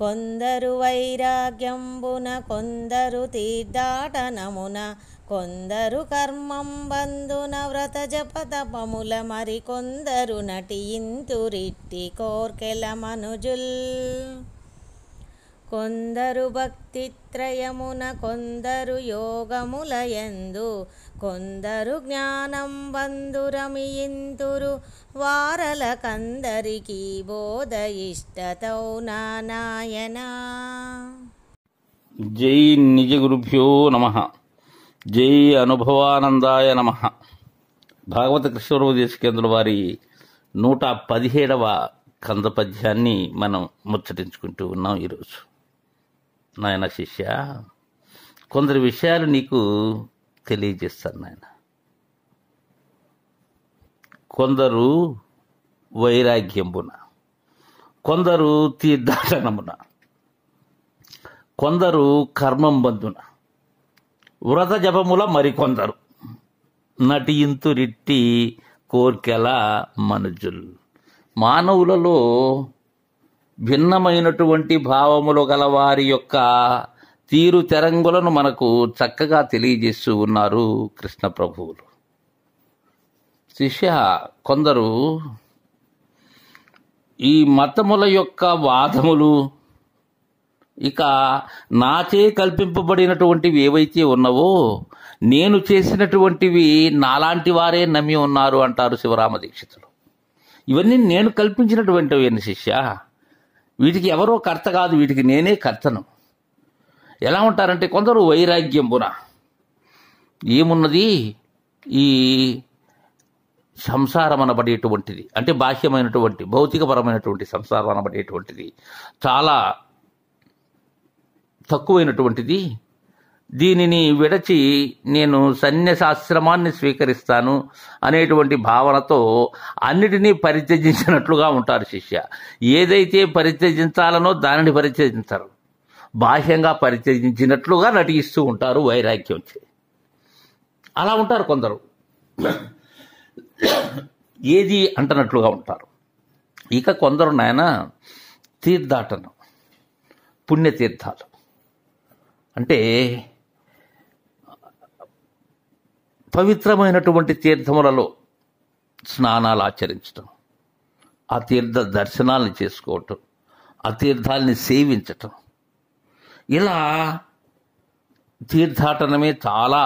కొందరు వైరాగ్యంబున కొందరు తీర్థాటనమున కొందరు కర్మం బంధున వ్రత జపతపముల మరికొందరు నటియింతురిట్టి కోర్కెల మనుజుల్ కొందరు భక్తిత్రయమున కొందరు యోగములయందు కొందరు జ్ఞానం బంధురమియింతురు వారల కందరికి బోధ ఇష్టతౌ నాయన జై నిజ గురుభ్యో నమ జై అనుభవానందాయ నమ భాగవత కృష్ణరోదేశ కేంద్రుల వారి నూట పదిహేడవ కంద పద్యాన్ని మనం ముచ్చటించుకుంటూ ఉన్నాం ఈరోజు నాయన శిష్య కొందరు విషయాలు నీకు తెలియజేస్తాను నాయన కొందరు వైరాగ్యంబున కొందరు తీర్థాటనమున కొందరు కర్మం బంధున వ్రత జపముల మరికొందరు నటి ఇంతురిట్టి కోర్కెల మనుజులు మానవులలో భిన్నమైనటువంటి భావములు గలవారి యొక్క తీరు తెరంగులను మనకు చక్కగా తెలియజేస్తూ ఉన్నారు కృష్ణ ప్రభువులు శిష్య కొందరు ఈ మతముల యొక్క వాదములు ఇక నాచే కల్పింపబడినటువంటివి ఏవైతే ఉన్నవో నేను చేసినటువంటివి నాలాంటి వారే నమ్మి ఉన్నారు అంటారు శివరామ దీక్షితులు ఇవన్నీ నేను కల్పించినటువంటివి శిష్య వీటికి ఎవరో కర్త కాదు వీటికి నేనే కర్తను ఎలా ఉంటారంటే కొందరు పున ఏమున్నది ఈ సంసారం అనబడేటువంటిది అంటే బాహ్యమైనటువంటి భౌతికపరమైనటువంటి సంసారం అనబడేటువంటిది చాలా తక్కువైనటువంటిది దీనిని విడచి నేను సన్యాసాశ్రమాన్ని స్వీకరిస్తాను అనేటువంటి భావనతో అన్నిటినీ పరిత్యజించినట్లుగా ఉంటారు శిష్య ఏదైతే పరిత్యజించాలనో దానిని పరిత్యజించరు బాహ్యంగా పరిత్యజించినట్లుగా నటిస్తూ ఉంటారు వైరాగ్యం అలా ఉంటారు కొందరు ఏది అంటనట్లుగా ఉంటారు ఇక కొందరు నాయన తీర్థాటనం పుణ్యతీర్థాలు అంటే పవిత్రమైనటువంటి తీర్థములలో స్నానాలు ఆచరించటం ఆ తీర్థ దర్శనాలను చేసుకోవటం ఆ తీర్థాలని సేవించటం ఇలా తీర్థాటనమే చాలా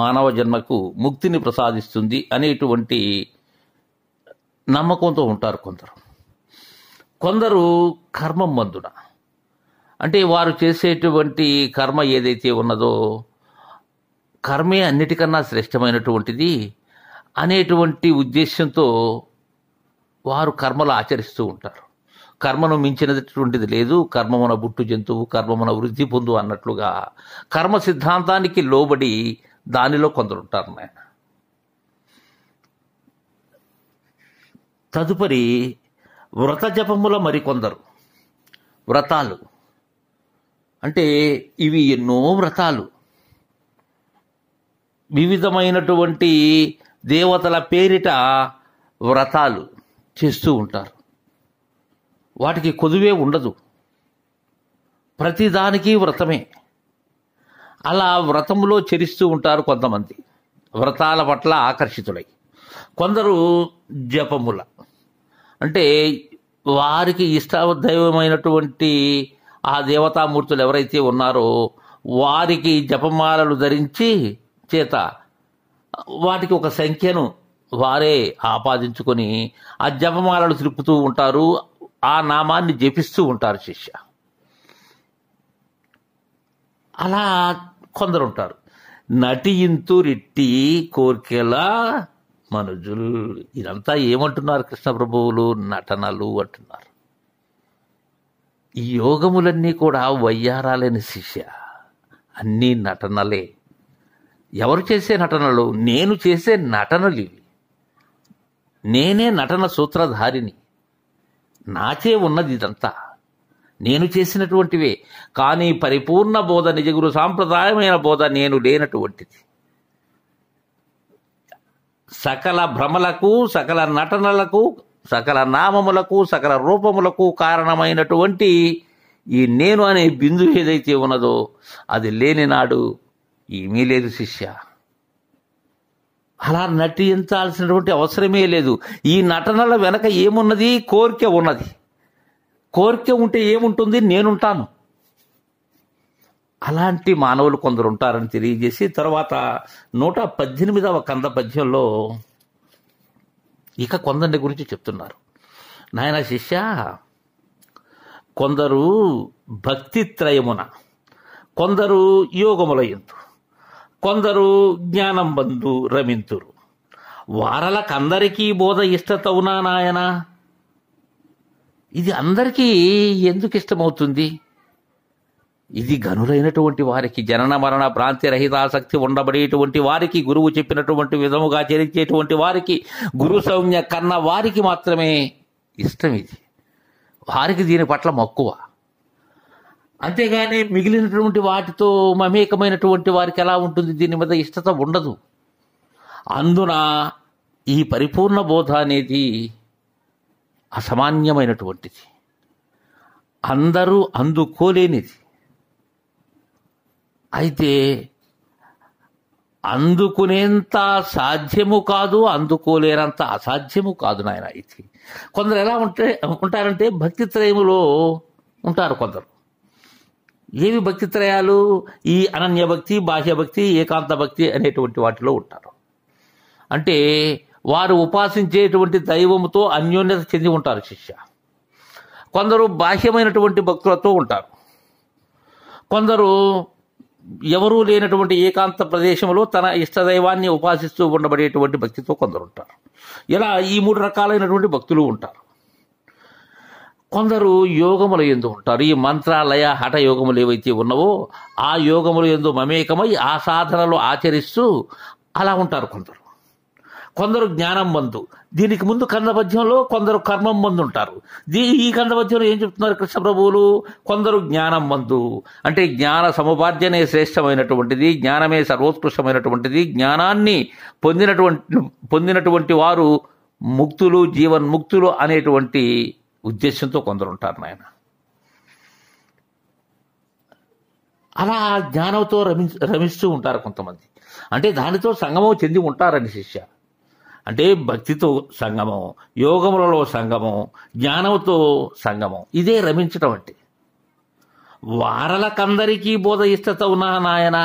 మానవ జన్మకు ముక్తిని ప్రసాదిస్తుంది అనేటువంటి నమ్మకంతో ఉంటారు కొందరు కొందరు కర్మం మందున అంటే వారు చేసేటువంటి కర్మ ఏదైతే ఉన్నదో కర్మే అన్నిటికన్నా శ్రేష్టమైనటువంటిది అనేటువంటి ఉద్దేశంతో వారు కర్మలు ఆచరిస్తూ ఉంటారు కర్మను మించినటువంటిది లేదు కర్మమున బుట్టు జంతువు కర్మమున వృద్ధి పొందు అన్నట్లుగా కర్మ సిద్ధాంతానికి లోబడి దానిలో కొందరు ఉంటారు తదుపరి వ్రత జపముల మరికొందరు వ్రతాలు అంటే ఇవి ఎన్నో వ్రతాలు వివిధమైనటువంటి దేవతల పేరిట వ్రతాలు చేస్తూ ఉంటారు వాటికి కొదువే ఉండదు ప్రతిదానికి వ్రతమే అలా వ్రతంలో చరిస్తూ ఉంటారు కొంతమంది వ్రతాల పట్ల ఆకర్షితులై కొందరు జపముల అంటే వారికి ఇష్టదైవమైనటువంటి ఆ దేవతామూర్తులు ఎవరైతే ఉన్నారో వారికి జపమాలలు ధరించి చేత వాటికి ఒక సంఖ్యను వారే ఆపాదించుకొని ఆ జపమాలను తిరుపుతూ ఉంటారు ఆ నామాన్ని జపిస్తూ ఉంటారు శిష్య అలా కొందరు ఉంటారు ఇంతు రిట్టి కోర్కెలా మనుజులు ఇదంతా ఏమంటున్నారు కృష్ణ ప్రభువులు నటనలు అంటున్నారు ఈ యోగములన్నీ కూడా వయ్యారాలేని శిష్య అన్నీ నటనలే ఎవరు చేసే నటనలు నేను చేసే నటనలు ఇవి నేనే నటన సూత్రధారిని నాచే ఉన్నది ఇదంతా నేను చేసినటువంటివే కానీ పరిపూర్ణ బోధ నిజగురు సాంప్రదాయమైన బోధ నేను లేనటువంటిది సకల భ్రమలకు సకల నటనలకు సకల నామములకు సకల రూపములకు కారణమైనటువంటి ఈ నేను అనే బిందు ఏదైతే ఉన్నదో అది లేని నాడు ఏమీ లేదు శిష్య అలా నటించాల్సినటువంటి అవసరమే లేదు ఈ నటనల వెనక ఏమున్నది కోరిక ఉన్నది కోరిక ఉంటే ఏముంటుంది నేనుంటాను అలాంటి మానవులు కొందరు ఉంటారని తెలియజేసి తర్వాత నూట పద్దెనిమిదవ కంద పద్యంలో ఇక కొందరి గురించి చెప్తున్నారు నాయన శిష్య కొందరు భక్తిత్రయమున కొందరు యోగముల ఎందు కొందరు జ్ఞానం బంధు రమింతురు వారలకందరికీ బోధ ఇష్టతవునా నాయన ఇది అందరికీ ఎందుకు ఇష్టమవుతుంది ఇది గనులైనటువంటి వారికి జనన మరణ భ్రాంతి రహితాసక్తి ఉండబడేటువంటి వారికి గురువు చెప్పినటువంటి విధముగా చరించేటువంటి వారికి గురు సౌమ్య కన్న వారికి మాత్రమే ఇష్టం ఇది వారికి దీని పట్ల మక్కువ అంతేగాని మిగిలినటువంటి వాటితో మమేకమైనటువంటి వారికి ఎలా ఉంటుంది దీని మీద ఇష్టత ఉండదు అందున ఈ పరిపూర్ణ బోధ అనేది అసామాన్యమైనటువంటిది అందరూ అందుకోలేనిది అయితే అందుకునేంత సాధ్యము కాదు అందుకోలేనంత అసాధ్యము కాదు నాయన ఇది కొందరు ఎలా ఉంటే ఉంటారంటే భక్తి ఉంటారు కొందరు ఏవి భక్తి త్రయాలు ఈ అనన్య భక్తి బాహ్య భక్తి ఏకాంత భక్తి అనేటువంటి వాటిలో ఉంటారు అంటే వారు ఉపాసించేటువంటి దైవముతో అన్యోన్యత చెంది ఉంటారు శిష్య కొందరు బాహ్యమైనటువంటి భక్తులతో ఉంటారు కొందరు ఎవరూ లేనటువంటి ఏకాంత ప్రదేశంలో తన ఇష్టదైవాన్ని ఉపాసిస్తూ ఉండబడేటువంటి భక్తితో కొందరు ఉంటారు ఇలా ఈ మూడు రకాలైనటువంటి భక్తులు ఉంటారు కొందరు యోగములు ఎందు ఉంటారు ఈ మంత్రాలయ హఠ యోగములు ఏవైతే ఉన్నావో ఆ యోగములు ఎందు మమేకమై ఆ సాధనలు ఆచరిస్తూ అలా ఉంటారు కొందరు కొందరు జ్ఞానం మందు దీనికి ముందు కందపద్యంలో కొందరు కర్మం మందు ఉంటారు దీ ఈ కందపద్యంలో ఏం చెప్తున్నారు కృష్ణ ప్రభువులు కొందరు జ్ఞానం మందు అంటే జ్ఞాన సముపార్జనే శ్రేష్టమైనటువంటిది జ్ఞానమే సర్వోత్కృష్టమైనటువంటిది జ్ఞానాన్ని పొందినటువంటి పొందినటువంటి వారు ముక్తులు జీవన్ముక్తులు అనేటువంటి ఉద్దేశంతో కొందరు ఉంటారు నాయన అలా జ్ఞానంతో రమి రమిస్తూ ఉంటారు కొంతమంది అంటే దానితో సంగమం చెంది ఉంటారని శిష్య అంటే భక్తితో సంగమం యోగములలో సంగమం జ్ఞానంతో సంగమం ఇదే రమించడం అంటే వారలకందరికీ బోధ ఇష్టత ఉన్నా నాయన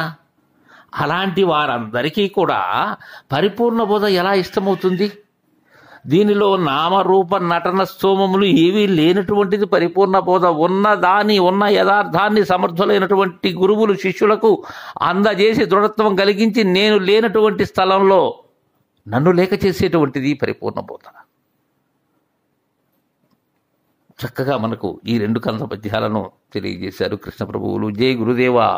అలాంటి వారందరికీ కూడా పరిపూర్ణ బోధ ఎలా ఇష్టమవుతుంది దీనిలో నామరూప నటన స్తోమములు ఏవీ లేనటువంటిది పరిపూర్ణ బోధ ఉన్నదాని ఉన్న యథార్థాన్ని సమర్థులైనటువంటి గురువులు శిష్యులకు అందజేసి దృఢత్వం కలిగించి నేను లేనటువంటి స్థలంలో నన్ను లేక చేసేటువంటిది పరిపూర్ణ బోధ చక్కగా మనకు ఈ రెండు కంద పద్యాలను తెలియజేశారు కృష్ణ ప్రభువులు జై గురుదేవా